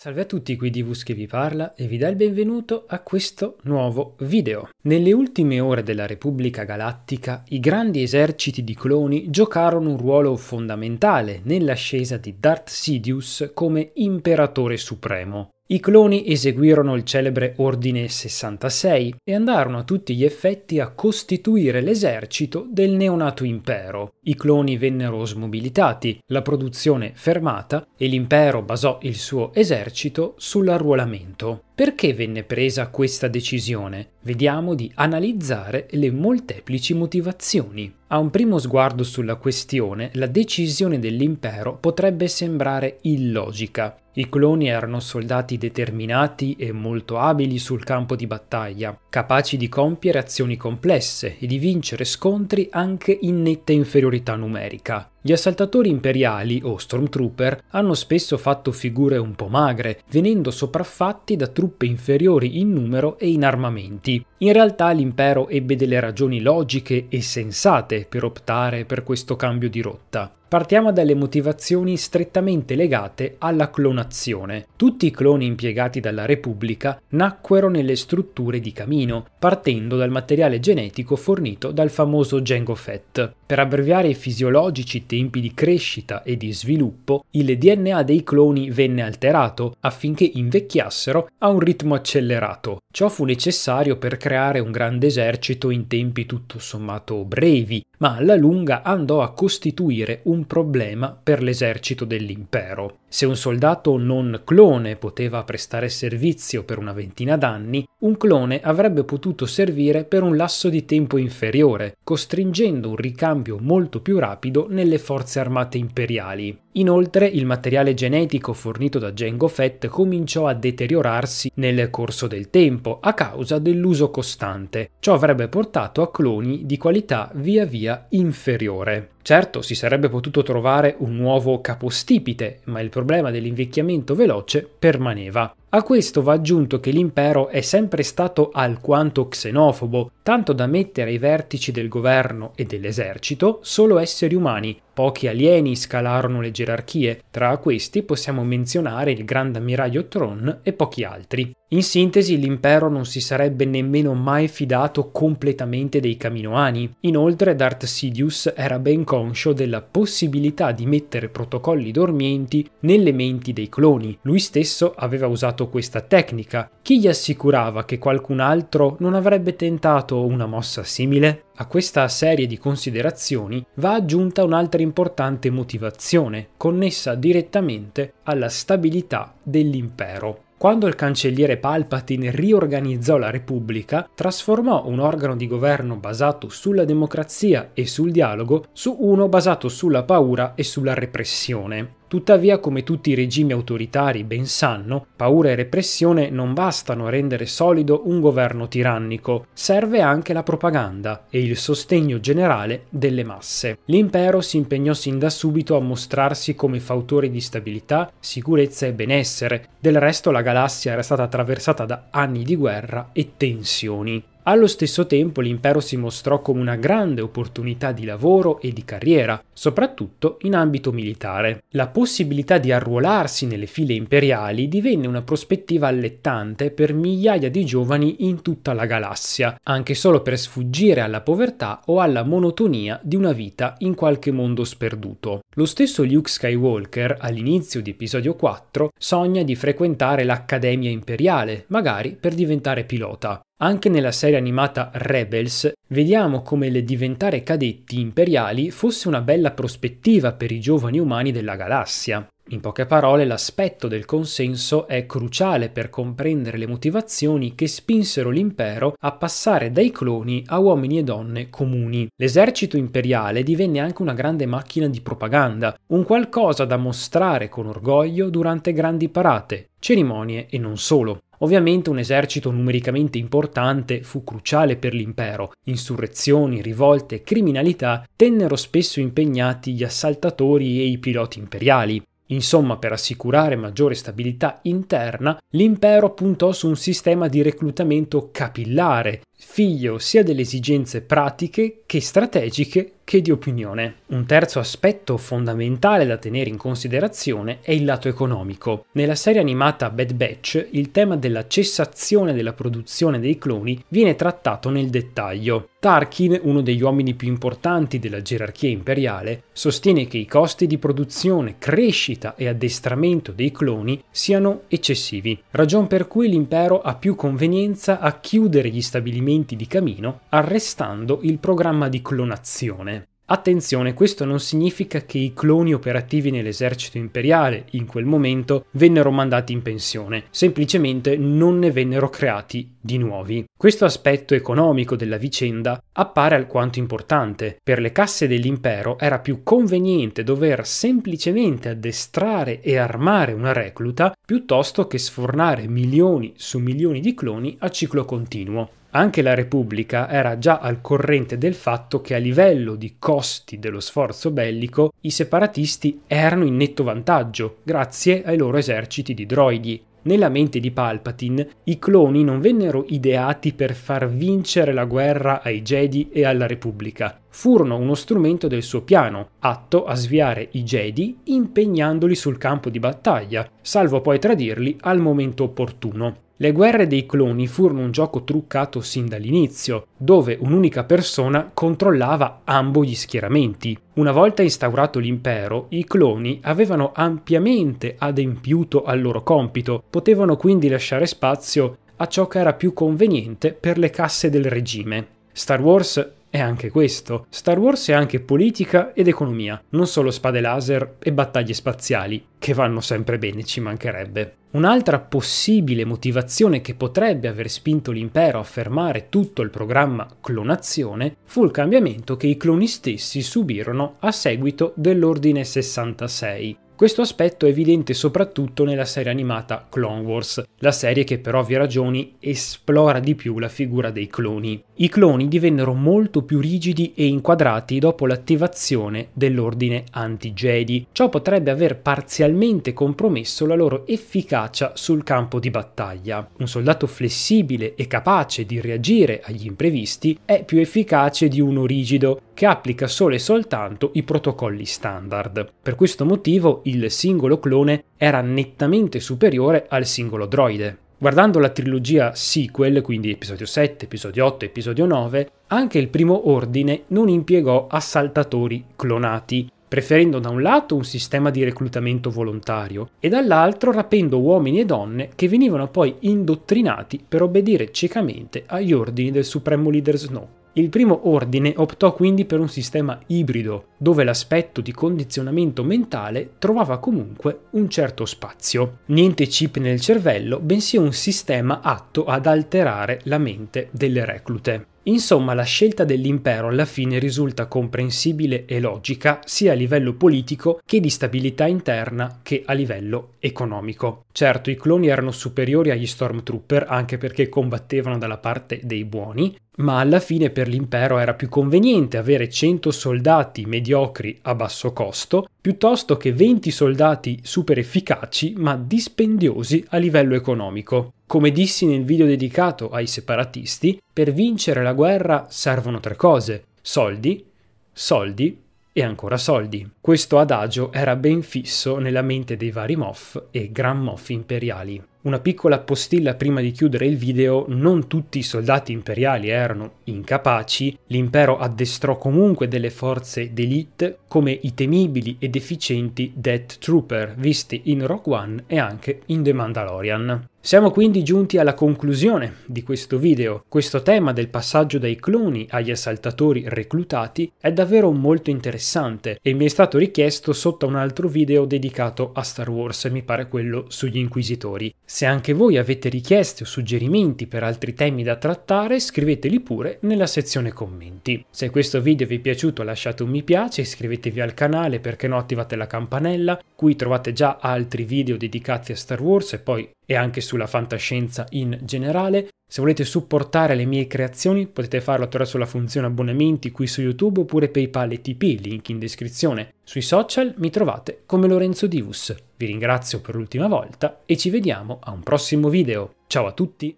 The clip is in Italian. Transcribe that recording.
Salve a tutti, qui Divus che vi parla e vi dà il benvenuto a questo nuovo video. Nelle ultime ore della Repubblica Galattica, i grandi eserciti di cloni giocarono un ruolo fondamentale nell'ascesa di Darth Sidious come imperatore supremo. I cloni eseguirono il celebre Ordine 66 e andarono a tutti gli effetti a costituire l'esercito del neonato impero. I cloni vennero smobilitati, la produzione fermata e l'impero basò il suo esercito sull'arruolamento. Perché venne presa questa decisione? Vediamo di analizzare le molteplici motivazioni. A un primo sguardo sulla questione, la decisione dell'impero potrebbe sembrare illogica. I cloni erano soldati determinati e molto abili sul campo di battaglia, capaci di compiere azioni complesse e di vincere scontri anche in netta inferiorità numerica. Gli assaltatori imperiali o stormtrooper hanno spesso fatto figure un po' magre, venendo sopraffatti da truppe inferiori in numero e in armamenti. In realtà l'impero ebbe delle ragioni logiche e sensate per optare per questo cambio di rotta. Partiamo dalle motivazioni strettamente legate alla clonazione. Tutti i cloni impiegati dalla Repubblica nacquero nelle strutture di camino, partendo dal materiale genetico fornito dal famoso Django Fett. Per abbreviare i fisiologici tempi di crescita e di sviluppo, il DNA dei cloni venne alterato affinché invecchiassero a un ritmo accelerato. Ciò fu necessario per creare creare un grande esercito in tempi tutto sommato brevi, ma alla lunga andò a costituire un problema per l'esercito dell'impero. Se un soldato non clone poteva prestare servizio per una ventina d'anni, un clone avrebbe potuto servire per un lasso di tempo inferiore, costringendo un ricambio molto più rapido nelle forze armate imperiali. Inoltre il materiale genetico fornito da Jango Fett cominciò a deteriorarsi nel corso del tempo a causa dell'uso costante. Ciò avrebbe portato a cloni di qualità via via categoria inferiore. Certo, si sarebbe potuto trovare un nuovo capostipite, ma il problema dell'invecchiamento veloce permaneva. A questo va aggiunto che l'impero è sempre stato alquanto xenofobo, tanto da mettere ai vertici del governo e dell'esercito solo esseri umani, Pochi alieni scalarono le gerarchie, tra questi possiamo menzionare il grande ammiraglio Tron e pochi altri. In sintesi, l'impero non si sarebbe nemmeno mai fidato completamente dei Caminoani. Inoltre, Darth Sidious era ben conscio della possibilità di mettere protocolli dormienti nelle menti dei cloni. Lui stesso aveva usato questa tecnica. Chi gli assicurava che qualcun altro non avrebbe tentato una mossa simile? A questa serie di considerazioni va aggiunta un'altra importante motivazione, connessa direttamente alla stabilità dell'impero. Quando il cancelliere Palpatine riorganizzò la Repubblica, trasformò un organo di governo basato sulla democrazia e sul dialogo su uno basato sulla paura e sulla repressione. Tuttavia, come tutti i regimi autoritari ben sanno, paura e repressione non bastano a rendere solido un governo tirannico, serve anche la propaganda e il sostegno generale delle masse. L'impero si impegnò sin da subito a mostrarsi come fautore di stabilità, sicurezza e benessere, del resto la galassia era stata attraversata da anni di guerra e tensioni. Allo stesso tempo l'impero si mostrò come una grande opportunità di lavoro e di carriera, soprattutto in ambito militare. La possibilità di arruolarsi nelle file imperiali divenne una prospettiva allettante per migliaia di giovani in tutta la galassia, anche solo per sfuggire alla povertà o alla monotonia di una vita in qualche mondo sperduto. Lo stesso Luke Skywalker, all'inizio di episodio 4, sogna di frequentare l'Accademia Imperiale, magari per diventare pilota. Anche nella serie animata Rebels vediamo come il diventare cadetti imperiali fosse una bella prospettiva per i giovani umani della galassia. In poche parole, l'aspetto del consenso è cruciale per comprendere le motivazioni che spinsero l'impero a passare dai cloni a uomini e donne comuni. L'esercito imperiale divenne anche una grande macchina di propaganda, un qualcosa da mostrare con orgoglio durante grandi parate, cerimonie e non solo. Ovviamente un esercito numericamente importante fu cruciale per l'impero. Insurrezioni, rivolte e criminalità tennero spesso impegnati gli assaltatori e i piloti imperiali. Insomma, per assicurare maggiore stabilità interna, l'impero puntò su un sistema di reclutamento capillare, figlio sia delle esigenze pratiche che strategiche che di opinione. Un terzo aspetto fondamentale da tenere in considerazione è il lato economico. Nella serie animata Bad Batch il tema della cessazione della produzione dei cloni viene trattato nel dettaglio. Tarkin, uno degli uomini più importanti della gerarchia imperiale, sostiene che i costi di produzione, crescita e addestramento dei cloni siano eccessivi, ragion per cui l'impero ha più convenienza a chiudere gli stabilimenti elementi di camino arrestando il programma di clonazione. Attenzione, questo non significa che i cloni operativi nell'esercito imperiale in quel momento vennero mandati in pensione, semplicemente non ne vennero creati di nuovi. Questo aspetto economico della vicenda appare alquanto importante. Per le casse dell'impero era più conveniente dover semplicemente addestrare e armare una recluta piuttosto che sfornare milioni su milioni di cloni a ciclo continuo. Anche la Repubblica era già al corrente del fatto che a livello di costi dello sforzo bellico i separatisti erano in netto vantaggio grazie ai loro eserciti di droidi. Nella mente di Palpatine i cloni non vennero ideati per far vincere la guerra ai Jedi e alla Repubblica, furono uno strumento del suo piano, atto a sviare i Jedi impegnandoli sul campo di battaglia, salvo poi tradirli al momento opportuno. Le guerre dei cloni furono un gioco truccato sin dall'inizio, dove un'unica persona controllava ambo gli schieramenti. Una volta instaurato l'impero, i cloni avevano ampiamente adempiuto al loro compito, potevano quindi lasciare spazio a ciò che era più conveniente per le casse del regime. Star Wars è anche questo. Star Wars è anche politica ed economia, non solo spade laser e battaglie spaziali, che vanno sempre bene, ci mancherebbe. Un'altra possibile motivazione che potrebbe aver spinto l'impero a fermare tutto il programma clonazione fu il cambiamento che i cloni stessi subirono a seguito dell'Ordine 66. Questo aspetto è evidente soprattutto nella serie animata Clone Wars, la serie che per ovvie ragioni esplora di più la figura dei cloni. I cloni divennero molto più rigidi e inquadrati dopo l'attivazione dell'ordine anti-Jedi. Ciò potrebbe aver parzialmente compromesso la loro efficacia sul campo di battaglia. Un soldato flessibile e capace di reagire agli imprevisti è più efficace di uno rigido che applica solo e soltanto i protocolli standard. Per questo motivo il singolo clone era nettamente superiore al singolo droide. Guardando la trilogia sequel, quindi episodio 7, episodio 8 episodio 9, anche il primo ordine non impiegò assaltatori clonati, preferendo da un lato un sistema di reclutamento volontario e dall'altro rapendo uomini e donne che venivano poi indottrinati per obbedire ciecamente agli ordini del supremo leader Snow. Il primo ordine optò quindi per un sistema ibrido, dove l'aspetto di condizionamento mentale trovava comunque un certo spazio. Niente chip nel cervello, bensì un sistema atto ad alterare la mente delle reclute. Insomma, la scelta dell'impero alla fine risulta comprensibile e logica sia a livello politico che di stabilità interna che a livello economico. Certo, i cloni erano superiori agli Stormtrooper anche perché combattevano dalla parte dei buoni, ma alla fine per l'impero era più conveniente avere 100 soldati mediocri a basso costo piuttosto che 20 soldati super efficaci ma dispendiosi a livello economico. Come dissi nel video dedicato ai separatisti, per vincere la guerra servono tre cose: soldi, soldi e ancora soldi. Questo adagio era ben fisso nella mente dei vari Moff e Gran Moff imperiali. Una piccola postilla prima di chiudere il video, non tutti i soldati imperiali erano incapaci, l'impero addestrò comunque delle forze d'elite come i temibili ed efficienti Death Trooper, visti in Rogue One e anche in The Mandalorian. Siamo quindi giunti alla conclusione di questo video. Questo tema del passaggio dai cloni agli assaltatori reclutati è davvero molto interessante e mi è stato richiesto sotto un altro video dedicato a Star Wars, mi pare quello sugli Inquisitori. Se anche voi avete richieste o suggerimenti per altri temi da trattare, scriveteli pure nella sezione commenti. Se questo video vi è piaciuto lasciate un mi piace, iscrivetevi al canale, perché no attivate la campanella, qui trovate già altri video dedicati a Star Wars e poi e anche sulla fantascienza in generale. Se volete supportare le mie creazioni potete farlo attraverso la funzione abbonamenti qui su YouTube oppure PayPal e TP, link in descrizione. Sui social mi trovate come Lorenzo Divus. Vi ringrazio per l'ultima volta e ci vediamo a un prossimo video. Ciao a tutti!